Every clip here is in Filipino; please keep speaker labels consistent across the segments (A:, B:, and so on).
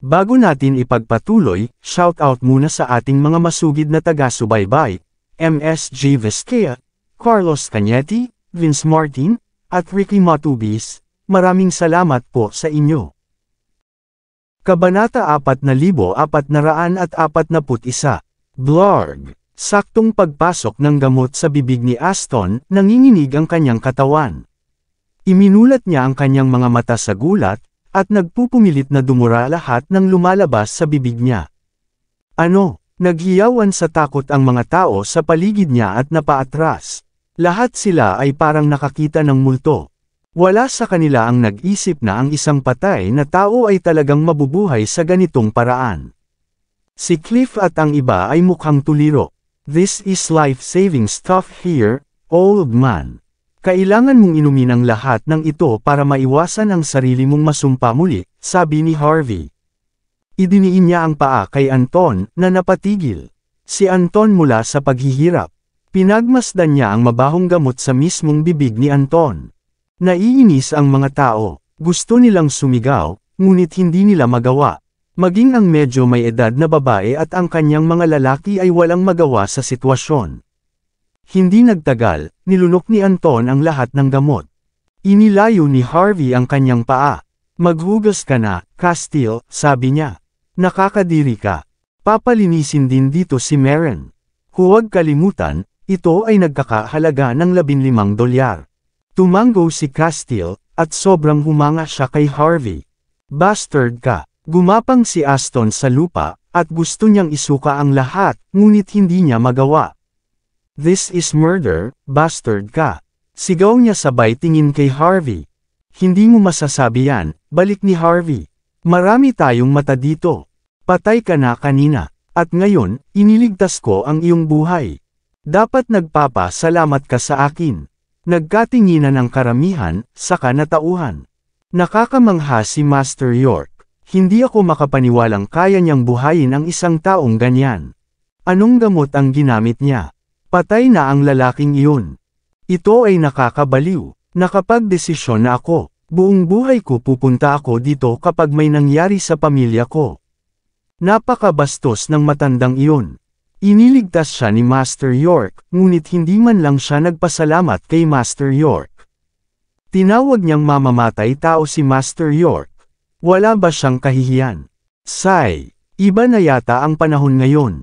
A: Bago natin ipagpatuloy, shoutout muna sa ating mga masugid na taga-subaybay, MSG Vizcaya, Carlos Canetti, Vince Martin, at Ricky Matubis, maraming salamat po sa inyo. Kabanata 4441 Blog Saktong pagpasok ng gamot sa bibig ni Aston, nanginginig ang kanyang katawan. Iminulat niya ang kanyang mga mata sa gulat, at nagpupumilit na dumura lahat ng lumalabas sa bibig niya. Ano? Naghiyawan sa takot ang mga tao sa paligid niya at napaatras. Lahat sila ay parang nakakita ng multo. Wala sa kanila ang nag-isip na ang isang patay na tao ay talagang mabubuhay sa ganitong paraan. Si Cliff at ang iba ay mukhang tuliro. This is life-saving stuff here, old man. Kailangan mong inumin ang lahat ng ito para maiwasan ang sarili mong masumpa muli, sabi ni Harvey. Idiniin niya ang paa kay Anton na napatigil. Si Anton mula sa paghihirap. Pinagmasdan niya ang mabahong gamot sa mismong bibig ni Anton. Naiinis ang mga tao, gusto nilang sumigaw, ngunit hindi nila magawa. Maging ang medyo may edad na babae at ang kanyang mga lalaki ay walang magawa sa sitwasyon. Hindi nagtagal, nilunok ni Anton ang lahat ng gamot. Inilayo ni Harvey ang kanyang paa. Maghugas ka na, Castile, sabi niya. Nakakadiri ka. Papalinisin din dito si Maren. Huwag kalimutan, ito ay nagkakahalaga ng 15 dolyar. Tumango si Castile, at sobrang humanga siya kay Harvey. Bastard ka. Gumapang si Aston sa lupa, at gusto niyang isuka ang lahat, ngunit hindi niya magawa. This is murder, bastard ka. Sigaw niya sabay tingin kay Harvey. Hindi mo masasabi yan, balik ni Harvey. Marami tayong mata dito. Patay ka na kanina. At ngayon, iniligtas ko ang iyong buhay. Dapat nagpapasalamat ka sa akin. Nagkatinginan ng karamihan, saka natauhan. Nakakamangha si Master York. Hindi ako makapaniwalang kaya niyang buhayin ang isang taong ganyan. Anong gamot ang ginamit niya? Patay na ang lalaking iyon. Ito ay nakakabaliw. Nakapagdesisyon na ako. Buong buhay ko pupunta ako dito kapag may nangyari sa pamilya ko. Napakabastos ng matandang iyon. Iniligtas siya ni Master York, ngunit hindi man lang siya nagpasalamat kay Master York. Tinawag niyang mamamatay tao si Master York. Wala ba siyang kahihiyan? Sigh, iba na yata ang panahon ngayon.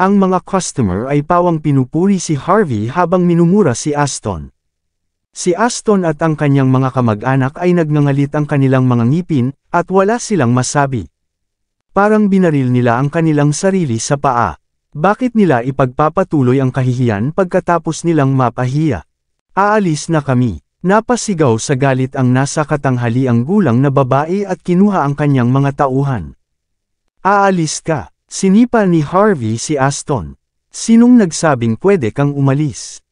A: Ang mga customer ay pawang pinupuri si Harvey habang minumura si Aston. Si Aston at ang kanyang mga kamag-anak ay nagngangalit ang kanilang mga ngipin, at wala silang masabi. Parang binaril nila ang kanilang sarili sa paa. Bakit nila ipagpapatuloy ang kahihiyan pagkatapos nilang mapahiya? Aalis na kami. Napasigaw sa galit ang nasa katanghali ang gulang na babae at kinuha ang kanyang mga tauhan. Aalis ka. Sinipa ni Harvey si Aston. Sinong nagsabing pwede kang umalis?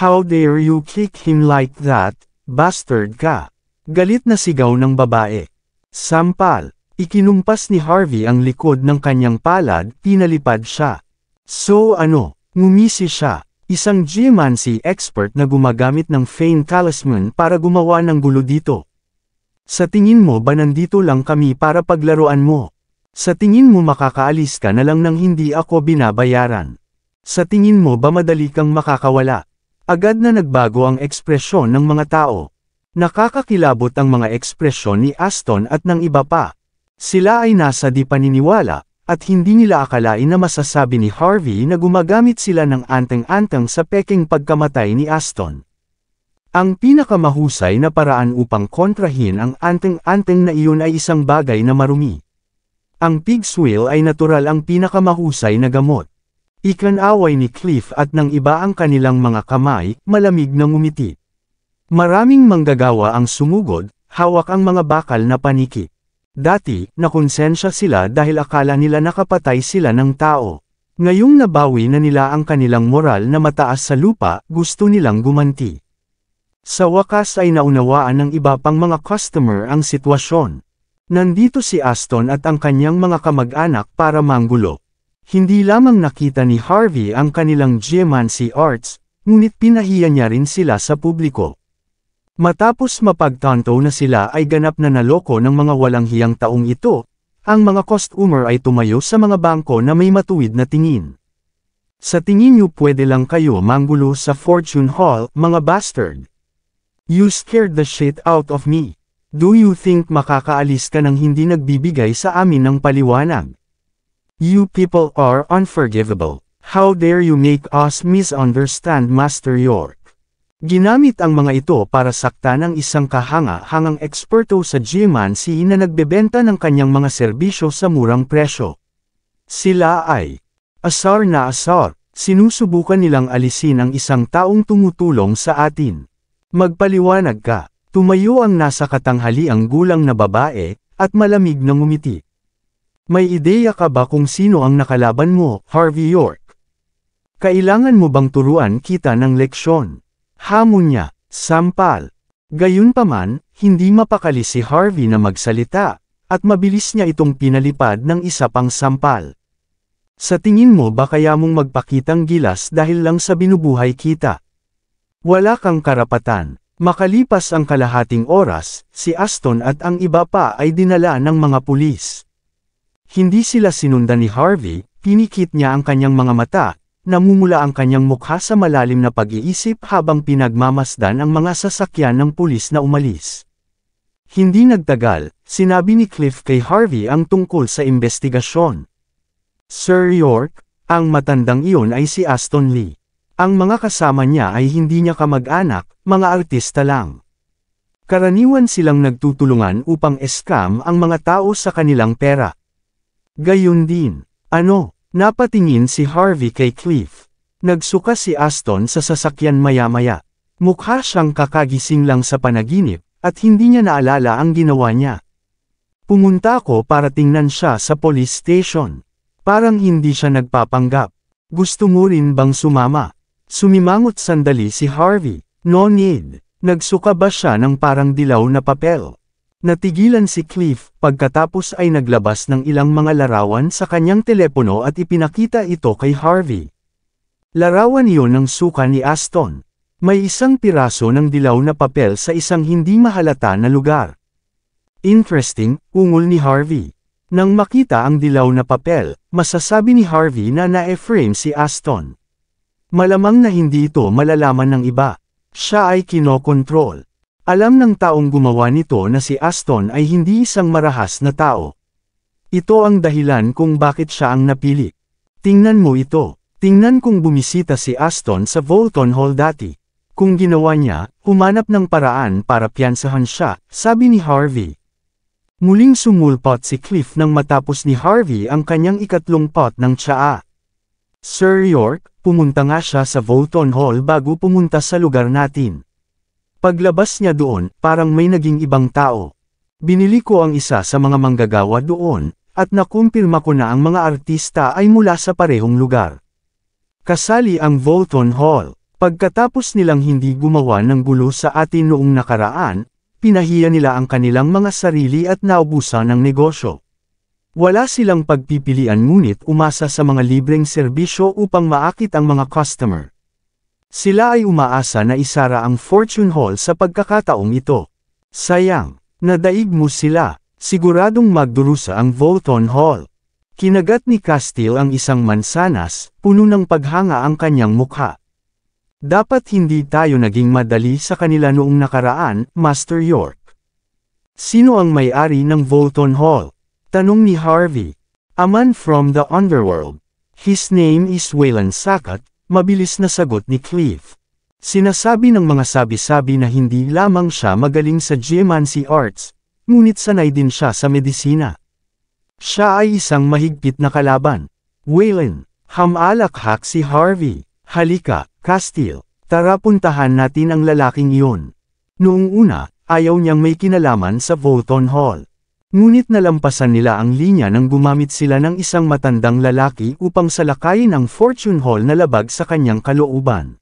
A: How dare you kick him like that, bastard ka? Galit na sigaw ng babae. Sampal, ikinumpas ni Harvey ang likod ng kanyang palad, pinalipad siya. So ano, ngumisi siya, isang geomancy expert na gumagamit ng Fane Talisman para gumawa ng gulo dito. Sa tingin mo ba nandito lang kami para paglaruan mo? Sa tingin mo makakaalis ka na lang nang hindi ako binabayaran. Sa tingin mo ba madali kang makakawala? Agad na nagbago ang ekspresyon ng mga tao. Nakakakilabot ang mga ekspresyon ni Aston at ng iba pa. Sila ay nasa di paniniwala, at hindi nila akalain na masasabi ni Harvey na gumagamit sila ng anteng-anteng sa peking pagkamatay ni Aston. Ang pinakamahusay na paraan upang kontrahin ang anteng-anteng na iyon ay isang bagay na marumi. Ang pig's wheel ay natural ang pinakamahusay na gamot. Ikanaway ni Cliff at ng iba ang kanilang mga kamay, malamig na ngumiti. Maraming manggagawa ang sumugod, hawak ang mga bakal na paniki. Dati, nakonsensya sila dahil akala nila nakapatay sila ng tao. Ngayong nabawi na nila ang kanilang moral na mataas sa lupa, gusto nilang gumanti. Sa wakas ay naunawaan ng iba pang mga customer ang sitwasyon. Nandito si Aston at ang kanyang mga kamag-anak para manggulo. Hindi lamang nakita ni Harvey ang kanilang geomancy arts, ngunit pinahiya niya rin sila sa publiko. Matapos mapagtanto na sila ay ganap na naloko ng mga walang hiyang taong ito, ang mga costumer ay tumayo sa mga bangko na may matuwid na tingin. Sa tingin niyo pwede lang kayo manggulo sa Fortune Hall, mga bastard. You scared the shit out of me. Do you think makakaalis ka ng hindi nagbibigay sa amin ng paliwanag? You people are unforgivable. How dare you make us misunderstand Master York? Ginamit ang mga ito para sakta ng isang kahanga-hangang eksperto sa GMANC na nagbebenta ng kanyang mga serbisyo sa murang presyo. Sila ay asar na asar, sinusubukan nilang alisin ang isang taong tumutulong sa atin. Magpaliwanag ka. Tumayo ang nasa katanghali ang gulang na babae, at malamig na ngumiti. May ideya ka ba kung sino ang nakalaban mo, Harvey York? Kailangan mo bang turuan kita ng leksyon? Hamon niya, sampal. Gayunpaman, hindi mapakali si Harvey na magsalita, at mabilis niya itong pinalipad ng isa pang sampal. Sa tingin mo ba kaya mong magpakitang gilas dahil lang sa binubuhay kita? Wala kang karapatan, Makalipas ang kalahating oras, si Aston at ang iba pa ay dinala ng mga pulis. Hindi sila sinundan ni Harvey, pinikit niya ang kanyang mga mata, namumula ang kanyang mukha sa malalim na pag-iisip habang pinagmamasdan ang mga sasakyan ng pulis na umalis. Hindi nagtagal, sinabi ni Cliff kay Harvey ang tungkol sa investigasyon. Sir York, ang matandang iyon ay si Aston Lee. Ang mga kasama niya ay hindi niya kamag-anak, mga artista lang. Karaniwan silang nagtutulungan upang escam ang mga tao sa kanilang pera. Gayun din, ano, napatingin si Harvey kay Cliff. Nagsuka si Aston sa sasakyan maya-maya. Mukha siyang kakagising lang sa panaginip, at hindi niya naalala ang ginawa niya. Pumunta ako para tingnan siya sa police station. Parang hindi siya nagpapanggap. Gusto mo rin bang sumama? Sumimangot sandali si Harvey. No need. Nagsuka ba siya ng parang dilaw na papel? Natigilan si Cliff pagkatapos ay naglabas ng ilang mga larawan sa kanyang telepono at ipinakita ito kay Harvey. Larawan iyon ng suka ni Aston. May isang piraso ng dilaw na papel sa isang hindi mahalata na lugar. Interesting, ungol ni Harvey. Nang makita ang dilaw na papel, masasabi ni Harvey na na-frame si Aston. Malamang na hindi ito malalaman ng iba. Siya ay kinokontrol. Alam ng taong gumawa nito na si Aston ay hindi isang marahas na tao. Ito ang dahilan kung bakit siya ang napili. Tingnan mo ito. Tingnan kung bumisita si Aston sa Volton Hall dati. Kung ginawa niya, humanap ng paraan para piyansahan siya, sabi ni Harvey. Muling sumulpot si Cliff nang matapos ni Harvey ang kanyang ikatlong pot ng tsaa. Sir York, Pumunta nga siya sa Volton Hall bago pumunta sa lugar natin. Paglabas niya doon, parang may naging ibang tao. Binili ko ang isa sa mga manggagawa doon, at nakumpirma ko na ang mga artista ay mula sa parehong lugar. Kasali ang Volton Hall. Pagkatapos nilang hindi gumawa ng gulo sa atin noong nakaraan, pinahiya nila ang kanilang mga sarili at naubusan ng negosyo. Wala silang pagpipilian ngunit umasa sa mga libreng serbisyo upang maakit ang mga customer. Sila ay umaasa na isara ang fortune hall sa pagkakataong ito. Sayang, nadaig mo sila, siguradong magdurusa ang Volton Hall. Kinagat ni Castile ang isang mansanas, puno ng paghanga ang kanyang mukha. Dapat hindi tayo naging madali sa kanila noong nakaraan, Master York. Sino ang may-ari ng Volton Hall? Tanong ni Harvey. A man from the underworld. His name is Wayland Sakat, mabilis na sagot ni Cliff. Sinasabi ng mga sabi-sabi na hindi lamang siya magaling sa geomancy arts, ngunit sanay din siya sa medisina. Siya ay isang mahigpit na kalaban. Waylon, hamak si Harvey. Halika, Castile, tara puntahan natin ang lalaking iyon. Noong una, ayaw niyang may kinalaman sa Volton Hall. Ngunit nalampasan nila ang linya nang gumamit sila ng isang matandang lalaki upang salakayin ang fortune hall na labag sa kanyang kalooban.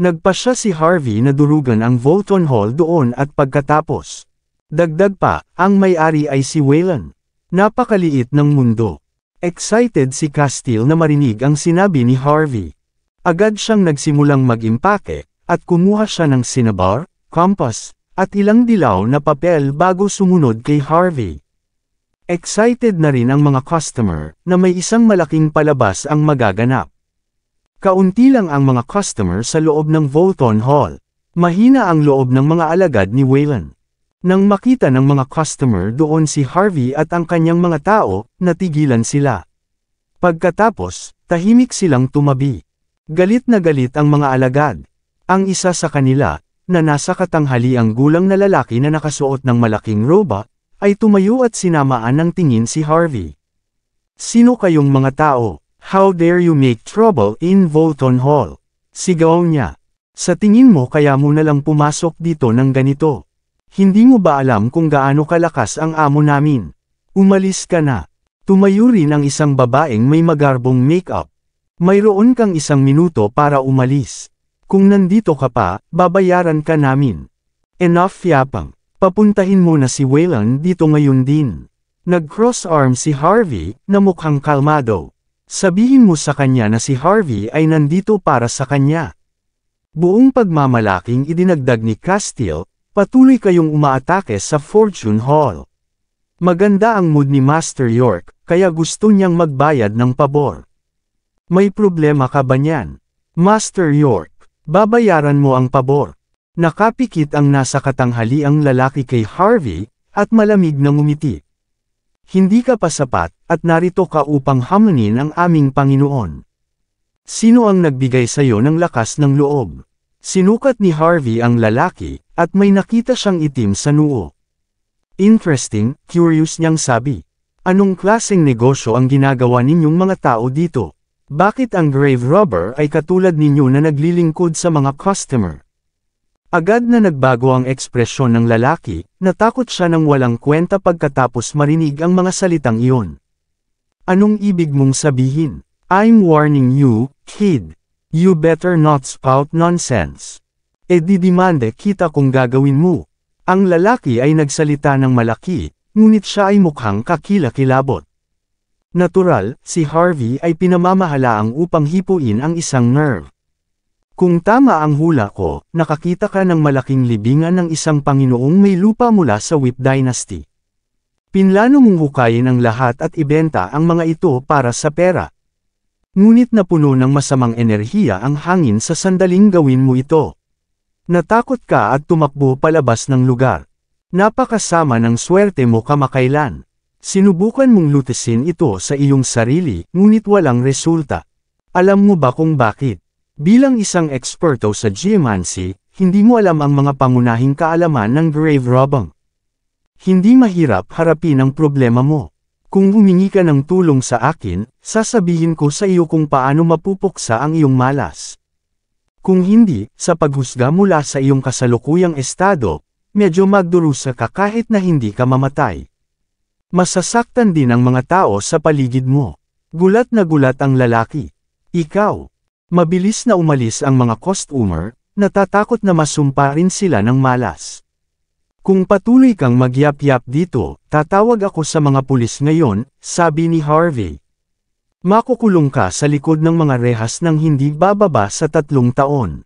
A: Nagpa siya si Harvey na durugan ang Volton Hall doon at pagkatapos. Dagdag pa, ang may-ari ay si Waylon. Napakaliit ng mundo. Excited si Castile na marinig ang sinabi ni Harvey. Agad siyang nagsimulang mag-impake, at kumuha siya ng sinabar, compass, at ilang dilaw na papel bago sumunod kay Harvey. Excited na rin ang mga customer na may isang malaking palabas ang magaganap. Kaunti lang ang mga customer sa loob ng Volton Hall. Mahina ang loob ng mga alagad ni Waylon. Nang makita ng mga customer doon si Harvey at ang kanyang mga tao, natigilan sila. Pagkatapos, tahimik silang tumabi. Galit na galit ang mga alagad. Ang isa sa kanila, na nasa katanghali ang gulang na lalaki na nakasuot ng malaking roba, ay tumayo at sinamaan ng tingin si Harvey. Sino kayong mga tao? How dare you make trouble in Volton Hall? Sigaw niya. Sa tingin mo kaya mo nalang pumasok dito ng ganito. Hindi mo ba alam kung gaano kalakas ang amo namin? Umalis ka na. Tumayo rin ang isang babaeng may magarbong make-up. Mayroon kang isang minuto para umalis. Kung nandito ka pa, babayaran ka namin. Enough yapang. Papuntahin mo na si Waylon dito ngayon din. Nag-cross arm si Harvey na mukhang kalmado. Sabihin mo sa kanya na si Harvey ay nandito para sa kanya. Buong pagmamalaking idinagdag ni Castile, patuloy kayong umaatake sa Fortune Hall. Maganda ang mood ni Master York, kaya gusto niyang magbayad ng pabor. May problema ka ba niyan? Master York, Babayaran mo ang pabor. Nakapikit ang nasa katanghali ang lalaki kay Harvey, at malamig na ngumiti. Hindi ka pa sapat, at narito ka upang hamunin ang aming Panginoon. Sino ang nagbigay sa iyo ng lakas ng loob? Sinukat ni Harvey ang lalaki, at may nakita siyang itim sa noo. Interesting, curious niyang sabi. Anong klaseng negosyo ang ginagawa ninyong mga tao dito? Bakit ang grave robber ay katulad ninyo na naglilingkod sa mga customer? Agad na nagbago ang ekspresyon ng lalaki, natakot siya ng walang kwenta pagkatapos marinig ang mga salitang iyon. Anong ibig mong sabihin? I'm warning you, kid. You better not spout nonsense. E didimande kita kung gagawin mo. Ang lalaki ay nagsalita ng malaki, ngunit siya ay mukhang kakilakilabot. Natural, si Harvey ay pinamamahalaang upang hipuin ang isang nerve. Kung tama ang hula ko, nakakita ka ng malaking libingan ng isang Panginoong may lupa mula sa Whip Dynasty. Pinlano mong hukayin ang lahat at ibenta ang mga ito para sa pera. Ngunit napuno ng masamang enerhiya ang hangin sa sandaling gawin mo ito. Natakot ka at tumakbo palabas ng lugar. Napakasama ng swerte mo kamakailan. Sinubukan mong lutisin ito sa iyong sarili, ngunit walang resulta. Alam mo ba kung bakit? Bilang isang eksperto sa geomancy, hindi mo alam ang mga pangunahing kaalaman ng grave robbing. Hindi mahirap harapin ang problema mo. Kung humingi ka ng tulong sa akin, sasabihin ko sa iyo kung paano mapupuksa ang iyong malas. Kung hindi, sa paghusga mula sa iyong kasalukuyang estado, medyo magdurusa ka kahit na hindi ka mamatay. Masasaktan din ang mga tao sa paligid mo. Gulat na gulat ang lalaki. Ikaw. Mabilis na umalis ang mga customer, natatakot na masumpa rin sila ng malas. Kung patuloy kang magyap-yap dito, tatawag ako sa mga pulis ngayon, sabi ni Harvey. Makukulong ka sa likod ng mga rehas ng hindi bababa sa tatlong taon.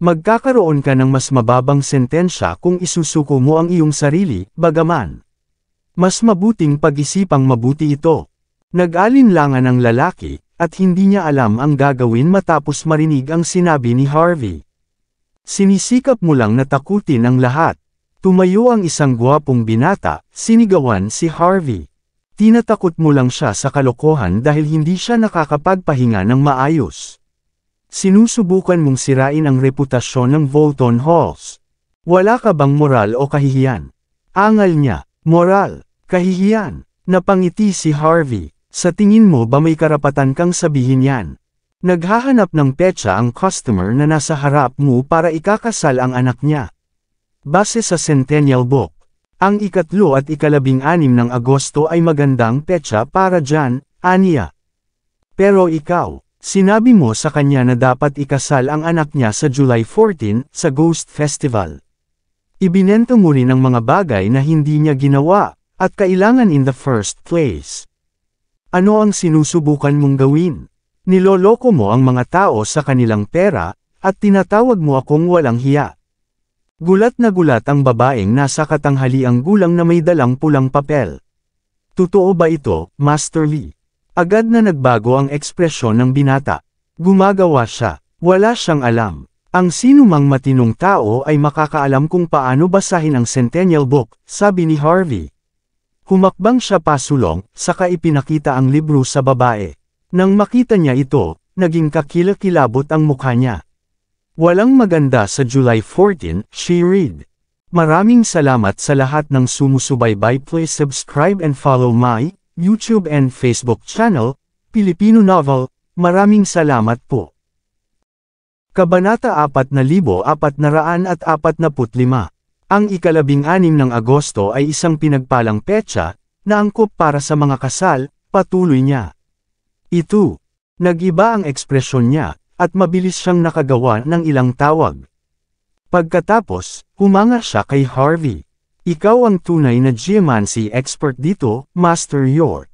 A: Magkakaroon ka ng mas mababang sentensya kung isusuko mo ang iyong sarili, bagaman. Mas mabuting pag-isipang mabuti ito. Nag-alinlangan ang lalaki, at hindi niya alam ang gagawin matapos marinig ang sinabi ni Harvey. Sinisikap mo lang natakutin ang lahat. Tumayo ang isang guwapong binata, sinigawan si Harvey. Tinatakot mo lang siya sa kalokohan dahil hindi siya nakakapagpahinga ng maayos. Sinusubukan mong sirain ang reputasyon ng Volton Halls. Wala ka bang moral o kahihiyan? Angal niya, moral. Kahihiyan, napangiti si Harvey, sa tingin mo ba may karapatan kang sabihin yan? Naghahanap ng petsa ang customer na nasa harap mo para ikakasal ang anak niya. Base sa Centennial Book, ang ikatlo at ikalabing anim ng Agosto ay magandang petsa para dyan, Ania. Pero ikaw, sinabi mo sa kanya na dapat ikasal ang anak niya sa July 14 sa Ghost Festival. Ibinento mo rin ang mga bagay na hindi niya ginawa, at kailangan in the first place. Ano ang sinusubukan mong gawin? Niloloko mo ang mga tao sa kanilang pera, at tinatawag mo akong walang hiya. Gulat na gulat ang babaeng nasa katanghaliang gulang na may dalang pulang papel. Totoo ba ito, Master Lee? Agad na nagbago ang ekspresyon ng binata. Gumagawa siya, wala siyang alam. Ang sinumang matinong tao ay makakaalam kung paano basahin ang Centennial Book, sabi ni Harvey. Humakbang siya pasulong, saka ipinakita ang libro sa babae. Nang makita niya ito, naging kakilakilabot ang mukha niya. Walang maganda sa July 14, she read. Maraming salamat sa lahat ng sumusubaybay please subscribe and follow my YouTube and Facebook channel, Filipino Novel, maraming salamat po. Kabanata 4445 ang ikalabing-anim ng Agosto ay isang pinagpalang petsa na angkop para sa mga kasal, patuloy niya. Ito, nagiba ang ekspresyon niya at mabilis siyang nakagawa ng ilang tawag. Pagkatapos, humanga siya kay Harvey. Ikaw ang tunay na geomancy expert dito, Master York.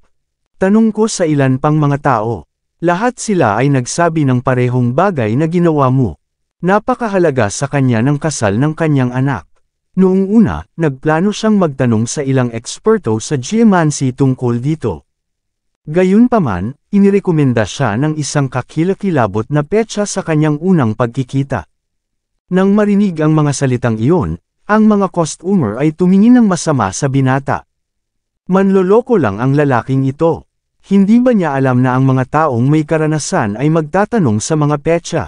A: Tanong ko sa ilan pang mga tao. Lahat sila ay nagsabi ng parehong bagay na ginawa mo. Napakahalaga sa kanya ng kasal ng kanyang anak. Noong una, nagplano siyang magtanong sa ilang eksperto sa geomancy tungkol dito. Gayunpaman, inirekomenda siya ng isang kakilakilabot na petsa sa kanyang unang pagkikita. Nang marinig ang mga salitang iyon, ang mga costumer ay tumingin ng masama sa binata. Manloloko lang ang lalaking ito. Hindi ba niya alam na ang mga taong may karanasan ay magtatanong sa mga petsa?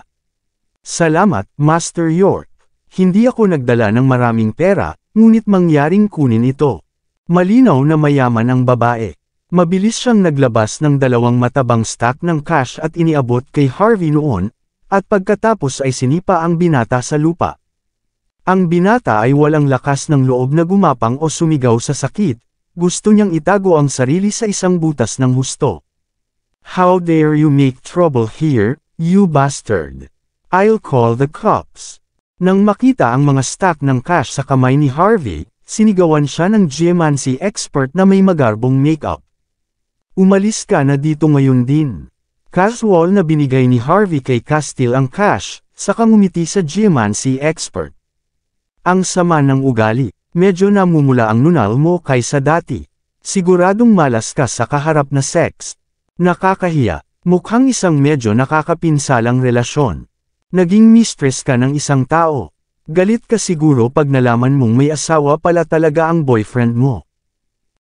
A: Salamat, Master York. Hindi ako nagdala ng maraming pera, ngunit mangyaring kunin ito. Malinaw na mayaman ang babae. Mabilis siyang naglabas ng dalawang matabang stack ng cash at iniabot kay Harvey noon, at pagkatapos ay sinipa ang binata sa lupa. Ang binata ay walang lakas ng loob na gumapang o sumigaw sa sakit, gusto niyang itago ang sarili sa isang butas ng husto. How dare you make trouble here, you bastard! I'll call the cops! Nang makita ang mga stack ng cash sa kamay ni Harvey, sinigawan siya ng geomancy expert na may magarbong makeup. Umalis ka na dito ngayon din. Casual na binigay ni Harvey kay Castile ang cash, saka ngumiti sa geomancy expert. Ang sama ng ugali, medyo namumula ang nunal mo kaysa dati. Siguradong malas ka sa kaharap na sex. Nakakahiya, mukhang isang medyo nakakapinsalang relasyon. Naging mistress ka ng isang tao. Galit ka siguro pag nalaman mong may asawa pala talaga ang boyfriend mo.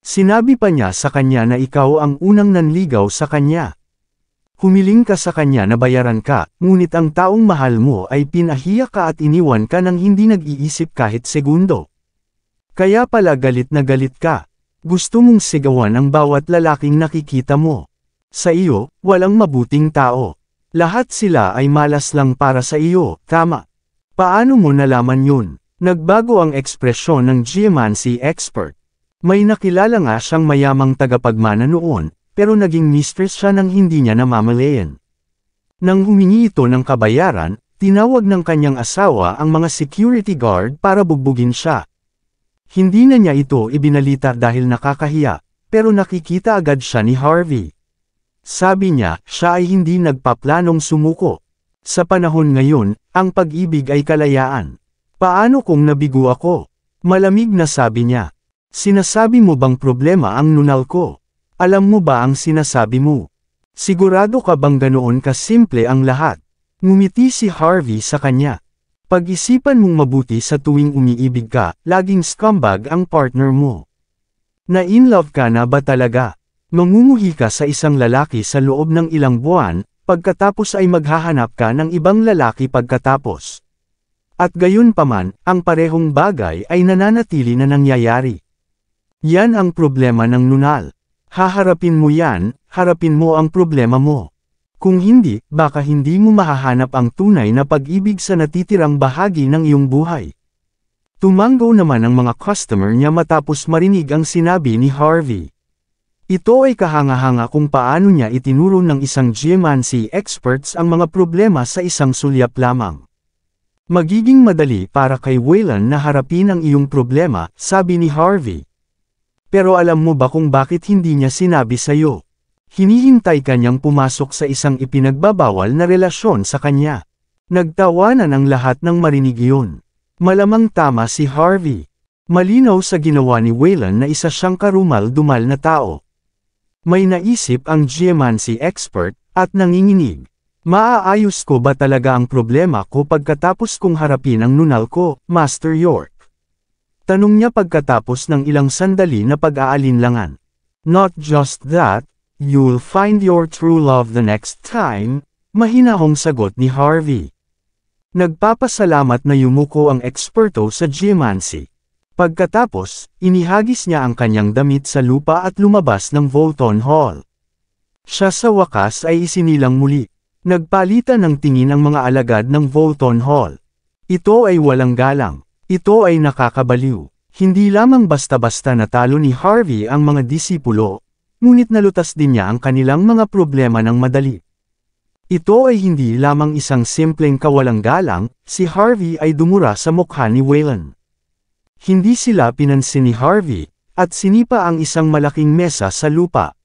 A: Sinabi pa niya sa kanya na ikaw ang unang nanligaw sa kanya. Humiling ka sa kanya na bayaran ka, ngunit ang taong mahal mo ay pinahiya ka at iniwan ka nang hindi nag-iisip kahit segundo. Kaya pala galit na galit ka. Gusto mong sigawan ang bawat lalaking nakikita mo. Sa iyo, walang mabuting tao. Lahat sila ay malas lang para sa iyo, tama. Paano mo nalaman yun? Nagbago ang ekspresyon ng geomancy expert. May nakilala nga siyang mayamang tagapagmana noon, pero naging mistress siya nang hindi niya namamalayan. Nang humingi ito ng kabayaran, tinawag ng kanyang asawa ang mga security guard para bugbugin siya. Hindi na niya ito ibinalita dahil nakakahiya, pero nakikita agad siya ni Harvey. Sabi niya, siya ay hindi nagpaplanong sumuko. Sa panahon ngayon, ang pag-ibig ay kalayaan. Paano kung nabigo ako? Malamig na sabi niya. Sinasabi mo bang problema ang nunal ko? Alam mo ba ang sinasabi mo? Sigurado ka bang ganoon kasimple ang lahat? Ngumiti si Harvey sa kanya. Pag-isipan mong mabuti sa tuwing umiibig ka, laging scumbag ang partner mo. Na in love ka na ba talaga? Mangunguhi ka sa isang lalaki sa loob ng ilang buwan, pagkatapos ay maghahanap ka ng ibang lalaki pagkatapos. At gayon paman, ang parehong bagay ay nananatili na nangyayari. Yan ang problema ng nunal. Haharapin mo yan, harapin mo ang problema mo. Kung hindi, baka hindi mo mahahanap ang tunay na pag-ibig sa natitirang bahagi ng iyong buhay. Tumanggo naman ang mga customer niya matapos marinig ang sinabi ni Harvey. Ito ay kahanga-hanga kung paano niya itinuro ng isang geomancy experts ang mga problema sa isang sulyap lamang. Magiging madali para kay Wayland na harapin ang iyong problema, sabi ni Harvey. Pero alam mo ba kung bakit hindi niya sinabi sa iyo? Hinihintay ka niyang pumasok sa isang ipinagbabawal na relasyon sa kanya. Nagtawanan ang lahat ng marinig iyon. Malamang tama si Harvey. Malinaw sa ginawa ni Wayland na isa siyang karumal-dumal na tao. May naisip ang geomancy expert, at nanginginig. Maaayos ko ba talaga ang problema ko pagkatapos kong harapin ang nunal ko, Master York? Tanong niya pagkatapos ng ilang sandali na pag-aalinlangan. Not just that, you'll find your true love the next time, mahinahong sagot ni Harvey. Nagpapasalamat na yumuko ang eksperto sa geomancy. Pagkatapos, inihagis niya ang kanyang damit sa lupa at lumabas ng Volton Hall. Siya sa wakas ay isinilang muli. Nagpalitan ng tingin ang mga alagad ng Volton Hall. Ito ay walang galang. Ito ay nakakabaliw. Hindi lamang basta-basta natalo ni Harvey ang mga disipulo, ngunit nalutas din niya ang kanilang mga problema ng madali. Ito ay hindi lamang isang simpleng kawalang galang, si Harvey ay dumura sa mukha ni Waylon. Hindi sila pinansin ni Harvey, at sinipa ang isang malaking mesa sa lupa.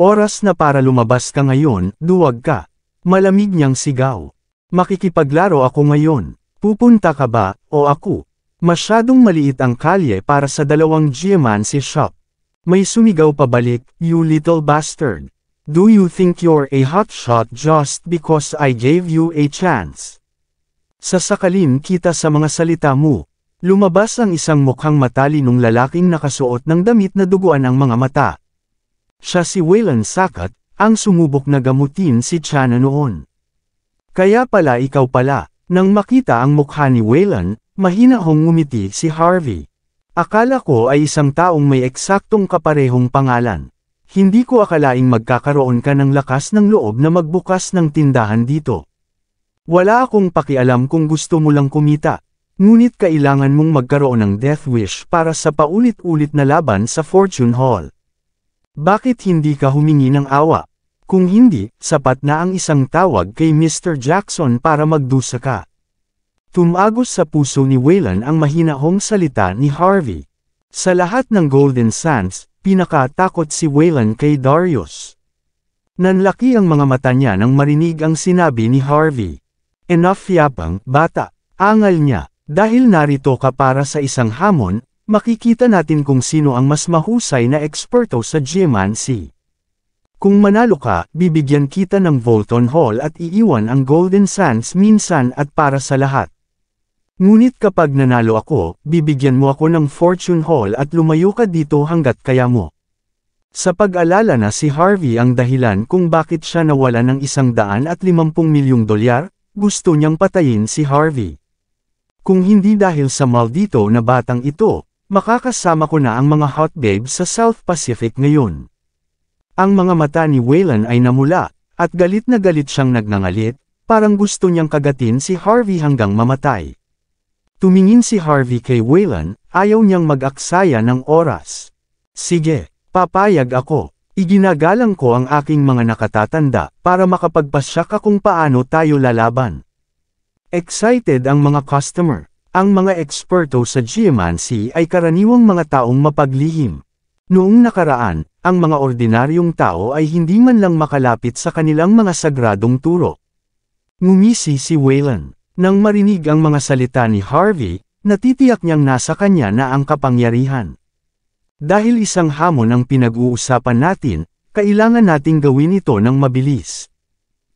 A: Oras na para lumabas ka ngayon, duwag ka. Malamig niyang sigaw. Makikipaglaro ako ngayon. Pupunta ka ba, o ako? Masyadong maliit ang kalye para sa dalawang geomancy shop. May sumigaw pabalik, you little bastard. Do you think you're a hotshot just because I gave you a chance? Sasakalin kita sa mga salita mo. Lumabas ang isang mukhang matalinong lalaking nakasuot ng damit na duguan ang mga mata. Siya si Waylon Sakat, ang sumubok na gamutin si Chana noon. Kaya pala ikaw pala, nang makita ang mukha ni Waylon, mahinahong ngumiti si Harvey. Akala ko ay isang taong may eksaktong kaparehong pangalan. Hindi ko akalaing magkakaroon ka ng lakas ng loob na magbukas ng tindahan dito. Wala akong pakialam kung gusto mo lang kumita, Ngunit kailangan mong magkaroon ng death wish para sa paulit-ulit na laban sa Fortune Hall. Bakit hindi ka humingi ng awa? Kung hindi, sapat na ang isang tawag kay Mr. Jackson para magdusa ka. Tumagos sa puso ni Waylon ang mahinahong salita ni Harvey. Sa lahat ng Golden Sands, pinakatakot si Waylon kay Darius. Nanlaki ang mga mata niya nang marinig ang sinabi ni Harvey. Enough yapang, bata, angal niya. Dahil narito ka para sa isang hamon, makikita natin kung sino ang mas mahusay na eksperto sa geomancy. Kung manalo ka, bibigyan kita ng Volton Hall at iiwan ang Golden Sands minsan at para sa lahat. Ngunit kapag nanalo ako, bibigyan mo ako ng Fortune Hall at lumayo ka dito hanggat kaya mo. Sa pag-alala na si Harvey ang dahilan kung bakit siya nawala ng isang daan at limampung milyong dolyar, gusto niyang patayin si Harvey. Kung hindi dahil sa maldito na batang ito, makakasama ko na ang mga hot babe sa South Pacific ngayon. Ang mga mata ni Waylon ay namula, at galit na galit siyang nagnangalit, parang gusto niyang kagatin si Harvey hanggang mamatay. Tumingin si Harvey kay Waylon, ayaw niyang mag-aksaya ng oras. Sige, papayag ako. Iginagalang ko ang aking mga nakatatanda para makapagpasyak akong paano tayo lalaban. Excited ang mga customer. Ang mga eksperto sa geomancy ay karaniwang mga taong mapaglihim. Noong nakaraan, ang mga ordinaryong tao ay hindi man lang makalapit sa kanilang mga sagradong turo. Ngumisi si Waylon. Nang marinig ang mga salita ni Harvey, natitiyak niyang nasa kanya na ang kapangyarihan. Dahil isang hamon ang pinag-uusapan natin, kailangan nating gawin ito ng mabilis.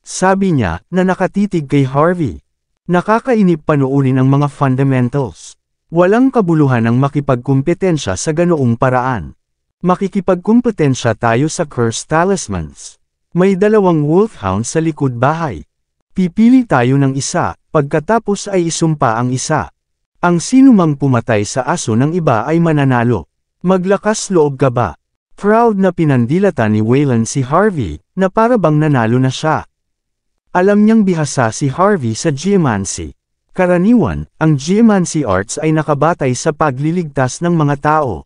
A: Sabi niya na nakatitig kay Harvey. Nakakainip panuunin ang mga fundamentals. Walang kabuluhan ang makipagkumpetensya sa ganoong paraan. Makikipagkumpetensya tayo sa cursed Talismans. May dalawang wolfhound sa likod bahay. Pipili tayo ng isa, pagkatapos ay isumpa ang isa. Ang sinumang pumatay sa aso ng iba ay mananalo. Maglakas loob ka ba? Proud na pinandilata ni Waylon si Harvey, na parabang nanalo na siya. Alam niyang bihasa si Harvey sa geomancy. Karaniwan, ang geomancy arts ay nakabatay sa pagliligtas ng mga tao.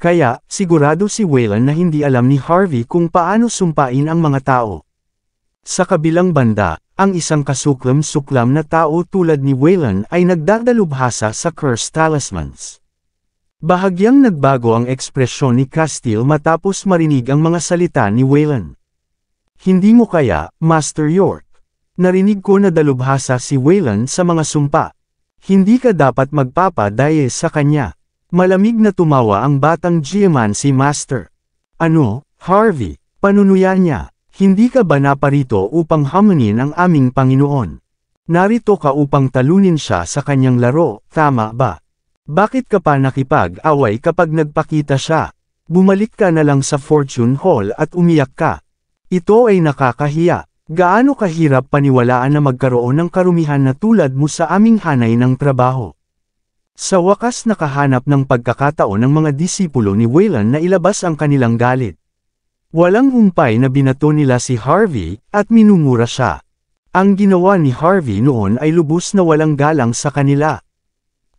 A: Kaya, sigurado si Whalen na hindi alam ni Harvey kung paano sumpain ang mga tao. Sa kabilang banda, ang isang kasuklam-suklam na tao tulad ni Whalen ay nagdadalubhasa sa curse talismans. Bahagyang nagbago ang ekspresyon ni Castile matapos marinig ang mga salita ni Whalen. Hindi mo kaya, Master York. Narinig ko na dalubhasa si Waylon sa mga sumpa. Hindi ka dapat magpapadaye sa kanya. Malamig na tumawa ang batang Giaman si Master. Ano, Harvey, panunuya niya, hindi ka ba naparito upang hamunin ang aming Panginoon? Narito ka upang talunin siya sa kanyang laro, tama ba? Bakit ka pa nakipag-away kapag nagpakita siya? Bumalik ka na lang sa Fortune Hall at umiyak ka. Ito ay nakakahiya. Gaano kahirap paniwalaan na magkaroon ng karumihan na tulad mo sa aming hanay ng trabaho. Sa wakas nakahanap ng pagkakataon ng mga disipulo ni Wayland na ilabas ang kanilang galit. Walang humpay na binato nila si Harvey at minumura siya. Ang ginawa ni Harvey noon ay lubos na walang galang sa kanila.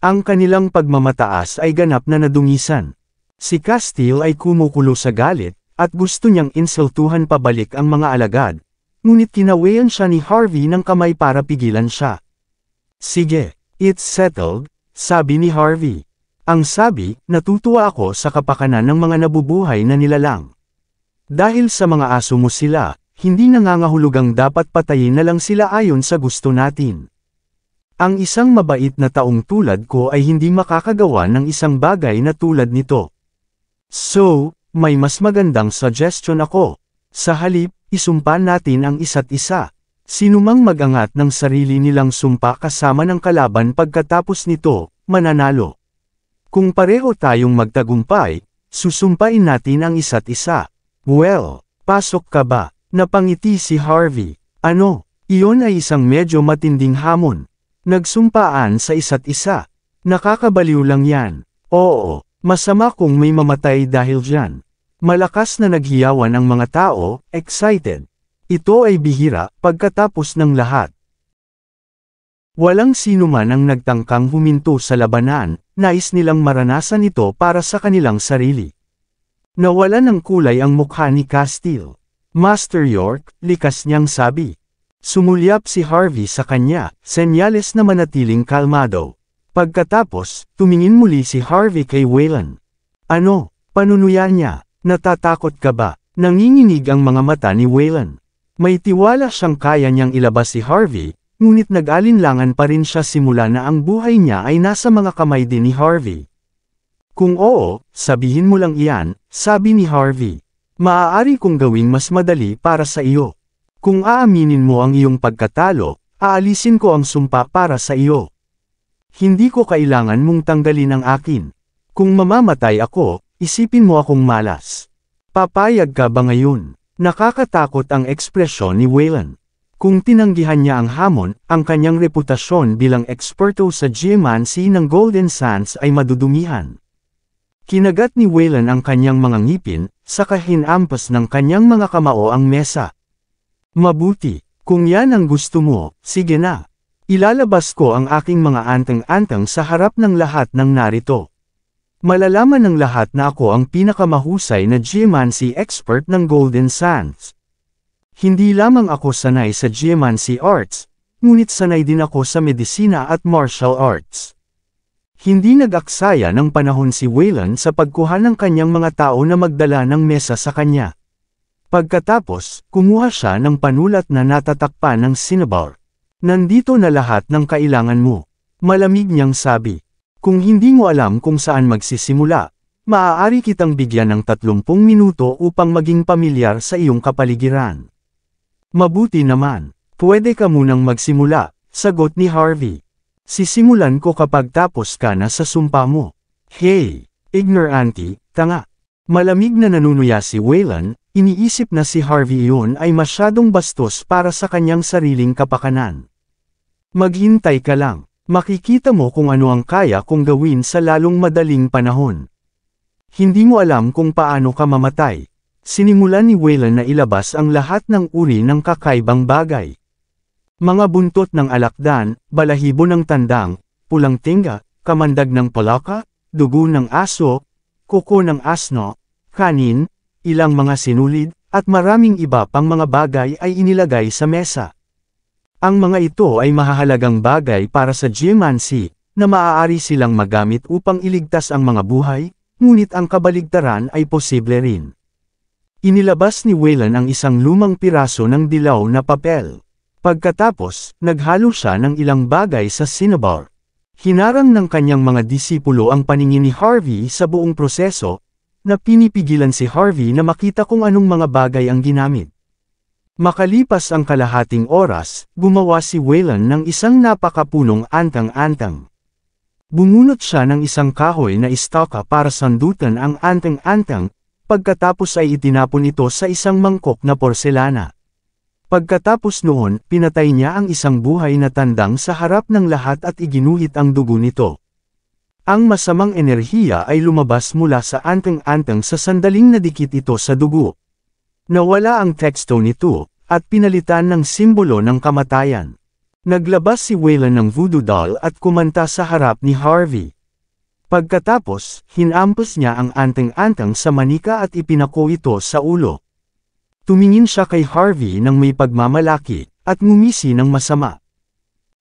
A: Ang kanilang pagmamataas ay ganap na nadungisan. Si Castile ay kumukulo sa galit, at gusto niyang insultuhan pabalik ang mga alagad, ngunit kinawayan siya ni Harvey ng kamay para pigilan siya. Sige, it's settled, sabi ni Harvey. Ang sabi, natutuwa ako sa kapakanan ng mga nabubuhay na nilalang. Dahil sa mga aso mo sila, hindi nangangahulugang dapat patayin na lang sila ayon sa gusto natin. Ang isang mabait na taong tulad ko ay hindi makakagawa ng isang bagay na tulad nito. So, may mas magandang suggestion ako. Sa halip, isumpa natin ang isa't isa. Sinumang magangat ng sarili nilang sumpa kasama ng kalaban pagkatapos nito, mananalo. Kung pareho tayong magtagumpay, susumpain natin ang isa't isa. Well, pasok ka ba? Napangiti si Harvey. Ano? Iyon ay isang medyo matinding hamon. Nagsumpaan sa isa't isa. Nakakabaliw lang yan. Oo, Masama kung may mamatay dahil dyan. Malakas na naghiyawan ang mga tao, excited. Ito ay bihira, pagkatapos ng lahat. Walang sino man ang nagtangkang huminto sa labanan, nais nilang maranasan ito para sa kanilang sarili. Nawala ng kulay ang mukha ni Castile. Master York, likas niyang sabi. Sumulyap si Harvey sa kanya, senyales na manatiling kalmado. Pagkatapos, tumingin muli si Harvey kay Wayland. Ano? Panunuya niya, natatakot ka ba? Nanginginig ang mga mata ni Wayland. May tiwala siyang kaya niyang ilabas si Harvey, ngunit nag-alinlangan pa rin siya simula na ang buhay niya ay nasa mga kamay din ni Harvey. Kung oo, sabihin mo lang iyan, sabi ni Harvey. Maaari kong gawing mas madali para sa iyo. Kung aaminin mo ang iyong pagkatalo, aalisin ko ang sumpa para sa iyo. Hindi ko kailangan mong tanggalin ang akin. Kung mamamatay ako, isipin mo akong malas. Papayag ka ba ngayon? Nakakatakot ang ekspresyon ni Whalen. Kung tinanggihan niya ang hamon, ang kanyang reputasyon bilang eksperto sa geomancy ng Golden Sands ay madudumihan. Kinagat ni Whalen ang kanyang mga ngipin, saka hinampas ng kanyang mga kamao ang mesa. Mabuti, kung yan ang gusto mo, sige na. Ilalabas ko ang aking mga antang-antang sa harap ng lahat ng narito. Malalaman ng lahat na ako ang pinakamahusay na geomancy expert ng Golden Sands. Hindi lamang ako sanay sa geomancy arts, ngunit sanay din ako sa medisina at martial arts. Hindi nag-aksaya ng panahon si Waylon sa pagkuha ng kanyang mga tao na magdala ng mesa sa kanya. Pagkatapos, kumuha siya ng panulat na natatakpan ng cinnabar. Nandito na lahat ng kailangan mo. Malamig niyang sabi. Kung hindi mo alam kung saan magsisimula, maaari kitang bigyan ng 30 minuto upang maging pamilyar sa iyong kapaligiran. Mabuti naman, pwede ka munang magsimula, sagot ni Harvey. Sisimulan ko kapag tapos ka na sa sumpa mo. Hey, ignorante, tanga. Malamig na nanunuya si Waylan, iniisip na si Harvey yun ay masyadong bastos para sa kanyang sariling kapakanan. Maghintay ka lang, makikita mo kung ano ang kaya kong gawin sa lalong madaling panahon. Hindi mo alam kung paano ka mamatay. Sinimulan ni Waylan na ilabas ang lahat ng uri ng kakaibang bagay. Mga buntot ng alakdan, balahibo ng tandang, pulang tinga, kamandag ng palaka, dugo ng aso, koko ng asno, kanin, ilang mga sinulid, at maraming iba pang mga bagay ay inilagay sa mesa. Ang mga ito ay mahahalagang bagay para sa geomancy, na maaari silang magamit upang iligtas ang mga buhay, ngunit ang kabaligtaran ay posible rin. Inilabas ni Waylan ang isang lumang piraso ng dilaw na papel. Pagkatapos, naghalo siya ng ilang bagay sa cinnabar. Hinarang ng kanyang mga disipulo ang paningin ni Harvey sa buong proseso, na pinipigilan si Harvey na makita kung anong mga bagay ang ginamit. Makalipas ang kalahating oras, gumawa si Whalen ng isang napakapunong antang-antang. Bumunot siya ng isang kahoy na istaka para sandutan ang antang-antang, pagkatapos ay itinapon ito sa isang mangkok na porselana. Pagkatapos noon, pinatay niya ang isang buhay na tandang sa harap ng lahat at iginuhit ang dugo nito. Ang masamang enerhiya ay lumabas mula sa anteng-anteng sa sandaling nadikit ito sa dugo. Nawala ang teksto nito, at pinalitan ng simbolo ng kamatayan. Naglabas si Waylon ng voodoo doll at kumanta sa harap ni Harvey. Pagkatapos, hinampos niya ang anteng-anteng sa manika at ipinako ito sa ulo. Tumingin siya kay Harvey ng may pagmamalaki, at ngumisi ng masama.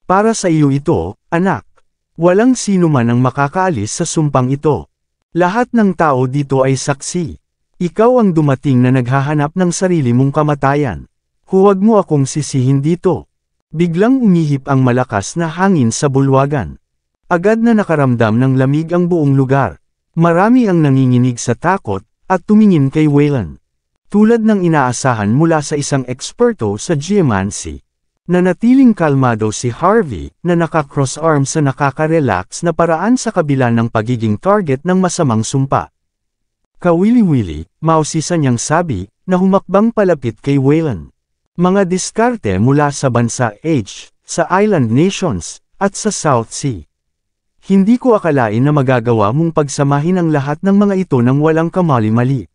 A: Para sa iyo ito, anak. Walang sino man ang makakaalis sa sumpang ito. Lahat ng tao dito ay saksi. Ikaw ang dumating na naghahanap ng sarili mong kamatayan. Huwag mo akong sisihin dito. Biglang umihip ang malakas na hangin sa bulwagan. Agad na nakaramdam ng lamig ang buong lugar. Marami ang nanginginig sa takot, at tumingin kay Waylon. Tulad ng inaasahan mula sa isang eksperto sa geomancy, nanatiling kalmado si Harvey na nakakross arm sa nakaka-relax na paraan sa kabila ng pagiging target ng masamang sumpa. Kawili-wili, mausisa niyang sabi na humakbang palapit kay Wayland. Mga diskarte mula sa bansa H, sa Island Nations, at sa South Sea. Hindi ko akalain na magagawa mong pagsamahin ang lahat ng mga ito ng walang kamali-mali.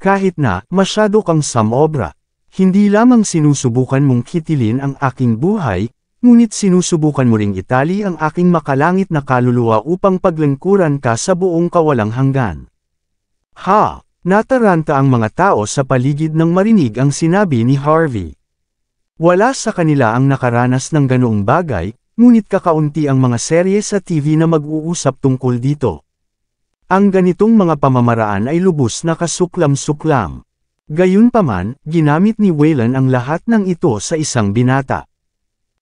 A: Kahit na, masyado kang samobra. Hindi lamang sinusubukan mong kitilin ang aking buhay, ngunit sinusubukan mo ring itali ang aking makalangit na kaluluwa upang paglengkuran ka sa buong kawalang hanggan. Ha! Nataranta ang mga tao sa paligid ng marinig ang sinabi ni Harvey. Wala sa kanila ang nakaranas ng ganoong bagay, ngunit kakaunti ang mga serye sa TV na mag-uusap tungkol dito. Ang ganitong mga pamamaraan ay lubos na kasuklam-suklam. Gayunpaman, ginamit ni Whalen ang lahat ng ito sa isang binata.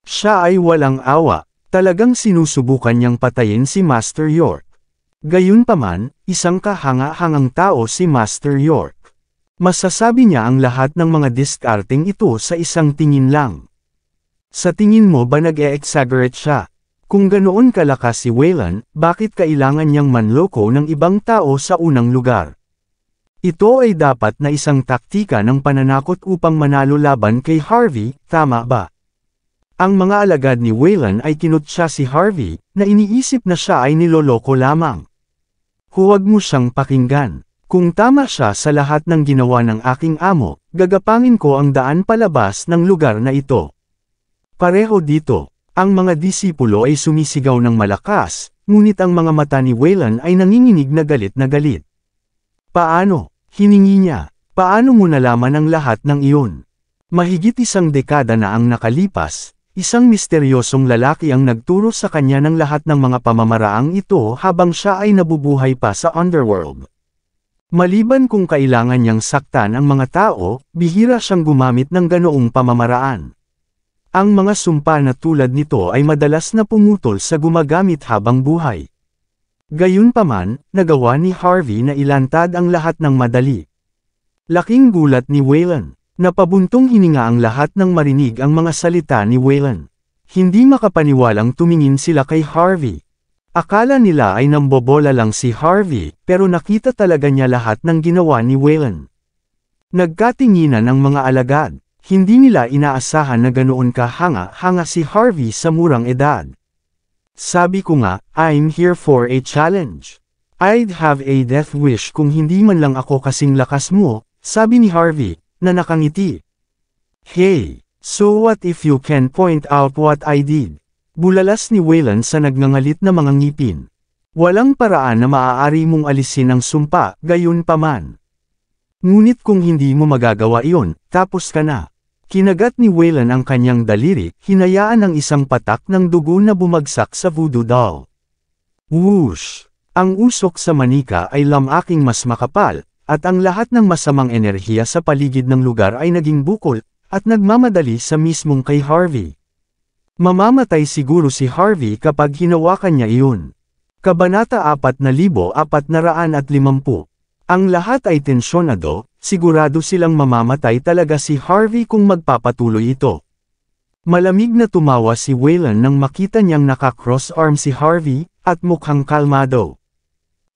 A: Siya ay walang awa, talagang sinusubukan niyang patayin si Master York. Gayunpaman, isang kahanga-hangang tao si Master York. Masasabi niya ang lahat ng mga diskarting ito sa isang tingin lang. Sa tingin mo ba nag exaggerate siya? Kung ganoon kalakas si Wayland, bakit kailangan niyang manloko ng ibang tao sa unang lugar? Ito ay dapat na isang taktika ng pananakot upang manalo laban kay Harvey, tama ba? Ang mga alagad ni Wayland ay kinutsa si Harvey, na iniisip na siya ay niloloko lamang. Huwag mo siyang pakinggan. Kung tama siya sa lahat ng ginawa ng aking amo, gagapangin ko ang daan palabas ng lugar na ito. Pareho dito, ang mga disipulo ay sumisigaw ng malakas, ngunit ang mga mata ni Wayland ay nanginginig na galit na galit. Paano? Hiningi niya. Paano mo nalaman ang lahat ng iyon? Mahigit isang dekada na ang nakalipas, isang misteryosong lalaki ang nagturo sa kanya ng lahat ng mga pamamaraang ito habang siya ay nabubuhay pa sa underworld. Maliban kung kailangan niyang saktan ang mga tao, bihira siyang gumamit ng ganoong pamamaraan. Ang mga sumpa na tulad nito ay madalas na pumutol sa gumagamit habang buhay. Gayunpaman, nagawa ni Harvey na ilantad ang lahat ng madali. Laking gulat ni Waylon. Napabuntong hininga ang lahat ng marinig ang mga salita ni Waylon. Hindi makapaniwalang tumingin sila kay Harvey. Akala nila ay nambobola lang si Harvey, pero nakita talaga niya lahat ng ginawa ni Waylon. Nagkatinginan ang mga alagad. Hindi nila inaasahan na ganoon ka hanga-hanga si Harvey sa murang edad. Sabi ko nga, I'm here for a challenge. I'd have a death wish kung hindi man lang ako kasing lakas mo, sabi ni Harvey, na nakangiti. Hey, so what if you can point out what I did? Bulalas ni Waylon sa nagngangalit na mga ngipin. Walang paraan na maaari mong alisin ang sumpa, gayon paman. Ngunit kung hindi mo magagawa iyon, tapos ka na. Kinagat ni Waylan ang kanyang daliri, hinayaan ang isang patak ng dugo na bumagsak sa voodoo doll. Whoosh! Ang usok sa manika ay lamaking mas makapal, at ang lahat ng masamang enerhiya sa paligid ng lugar ay naging bukol, at nagmamadali sa mismong kay Harvey. Mamamatay siguro si Harvey kapag hinawakan niya iyon. Kabanata 4,450 Ang lahat ay tensyonado, sigurado silang mamamatay talaga si Harvey kung magpapatuloy ito. Malamig na tumawa si Waylon nang makita niyang nakakross-arm si Harvey, at mukhang kalmado.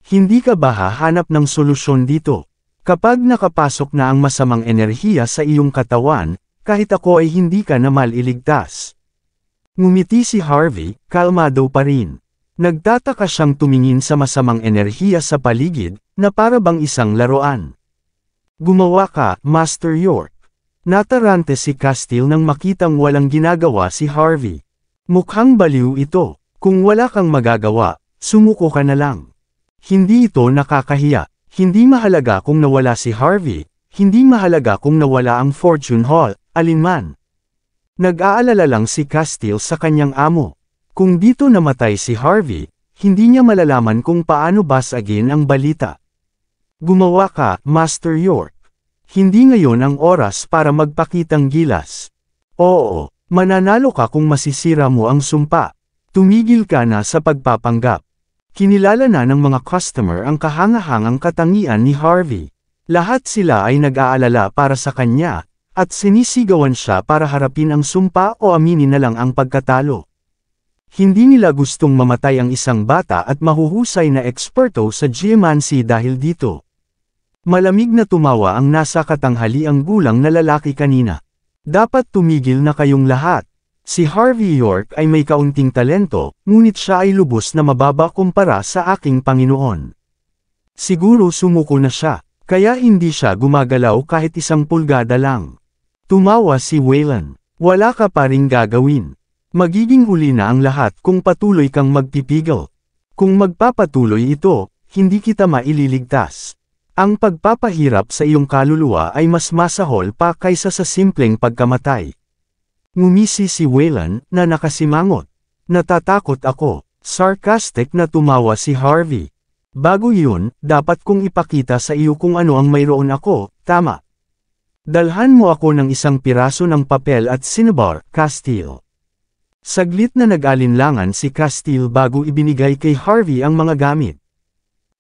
A: Hindi ka ba hahanap ng solusyon dito? Kapag nakapasok na ang masamang enerhiya sa iyong katawan, kahit ako ay hindi ka na maliligtas. Ngumiti si Harvey, kalmado pa rin. Nagtataka siyang tumingin sa masamang enerhiya sa paligid, na para bang isang laruan. Gumawa ka, Master York. Natarante si Castile nang makitang walang ginagawa si Harvey. Mukhang baliw ito. Kung wala kang magagawa, sumuko ka na lang. Hindi ito nakakahiya. Hindi mahalaga kung nawala si Harvey, hindi mahalaga kung nawala ang fortune hall, alinman. Nag-aalala lang si Castile sa kanyang amo. Kung dito namatay si Harvey, hindi niya malalaman kung paano basagin ang balita. Gumawa ka, Master York. Hindi ngayon ang oras para magpakitang gilas. Oo, mananalo ka kung masisira mo ang sumpa. Tumigil ka na sa pagpapanggap. Kinilala na ng mga customer ang kahangahangang katangian ni Harvey. Lahat sila ay nag-aalala para sa kanya, at sinisigawan siya para harapin ang sumpa o aminin na lang ang pagkatalo. Hindi nila gustong mamatay ang isang bata at mahuhusay na eksperto sa geomancy dahil dito. Malamig na tumawa ang nasa katanghaliang gulang na lalaki kanina. Dapat tumigil na kayong lahat. Si Harvey York ay may kaunting talento, ngunit siya ay lubos na mababa kumpara sa aking Panginoon. Siguro sumuko na siya, kaya hindi siya gumagalaw kahit isang pulgada lang. Tumawa si Waylon. Wala ka pa rin gagawin. Magiging huli na ang lahat kung patuloy kang magpipigil. Kung magpapatuloy ito, hindi kita maililigtas. Ang pagpapahirap sa iyong kaluluwa ay mas masahol pa kaysa sa simpleng pagkamatay. Ngumisi si Whelan na nakasimangot. Natatakot ako. Sarcastic na tumawa si Harvey. Bago yun, dapat kong ipakita sa iyo kung ano ang mayroon ako, tama. Dalhan mo ako ng isang piraso ng papel at sinabar, Castile. Saglit na nag-alinlangan si Castile bago ibinigay kay Harvey ang mga gamit.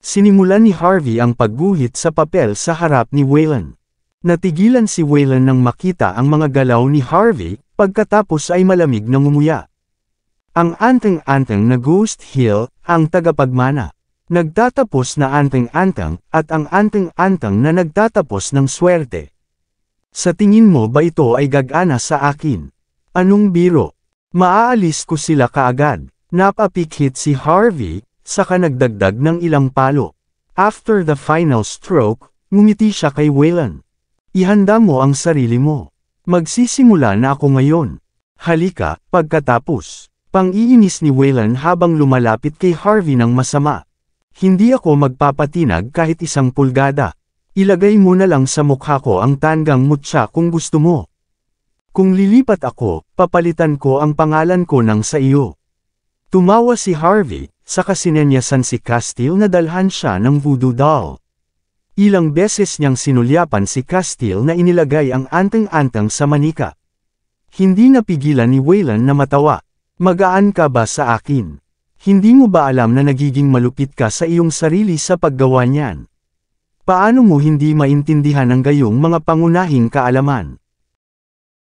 A: Sinimulan ni Harvey ang pagguhit sa papel sa harap ni Waylon. Natigilan si Waylon nang makita ang mga galaw ni Harvey, pagkatapos ay malamig na ngumuya. Ang anteng-anteng na Ghost Hill, ang tagapagmana. Nagtatapos na anteng-anteng, at ang anteng-anteng na nagtatapos ng swerte. Sa tingin mo ba ito ay gagana sa akin? Anong biro? Maaalis ko sila kaagad. Napapikhit si Harvey, saka nagdagdag ng ilang palo. After the final stroke, ngumiti siya kay Waylon. Ihanda mo ang sarili mo. Magsisimula na ako ngayon. Halika, pagkatapos. Pang-iinis ni Waylon habang lumalapit kay Harvey ng masama. Hindi ako magpapatinag kahit isang pulgada. Ilagay mo na lang sa mukha ko ang tanggang mutsa kung gusto mo. Kung lilipat ako, papalitan ko ang pangalan ko ng sa iyo. Tumawa si Harvey, sa kasinenyasan si Castile na dalhan siya ng voodoo doll. Ilang beses niyang sinulyapan si Castile na inilagay ang anteng-anteng sa manika. Hindi napigilan ni Wayland na matawa. Magaan ka ba sa akin? Hindi mo ba alam na nagiging malupit ka sa iyong sarili sa paggawa niyan? Paano mo hindi maintindihan ang gayong mga pangunahing kaalaman?